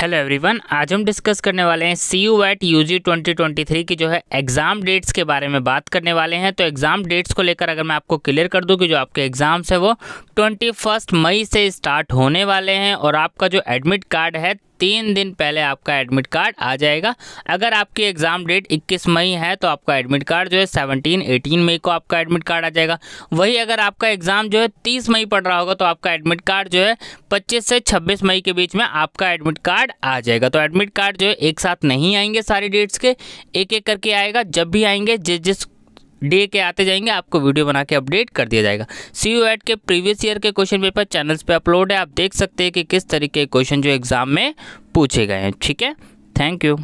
hello everyone आज हम discuss करने वाले हैं C U ET U G twenty twenty three की जो है एग्ज़ाम डेट्स के बारे में बात करने वाले हैं तो एग्ज़ाम डेट्स को लेकर अगर मैं आपको क्लियर कर दूं कि जो आपके एग्ज़ाम्स है वो ट्वेंटी फर्स्ट मई से स्टार्ट होने वाले हैं और आपका जो एडमिट कार्ड है तीन दिन पहले आपका एडमिट कार्ड आ जाएगा अगर आपकी एग्ज़ाम डेट 21 मई है तो आपका एडमिट कार्ड जो है 17, 18 मई को आपका एडमिट कार्ड आ जाएगा वही अगर आपका एग्ज़ाम जो है 30 मई पड़ रहा होगा तो आपका एडमिट कार्ड जो है 25 से 26 मई के बीच में आपका एडमिट कार्ड आ जाएगा तो एडमिट कार्ड जो है एक साथ नहीं आएंगे सारी डेट्स के एक एक करके आएगा जब भी आएंगे जिस जिस डे के आते जाएंगे आपको वीडियो बना के अपडेट कर दिया जाएगा सी यू एट के प्रीवियस ईयर के क्वेश्चन पेपर चैनल्स पे अपलोड है आप देख सकते हैं कि किस तरीके के क्वेश्चन जो एग्ज़ाम में पूछे गए हैं ठीक है थैंक यू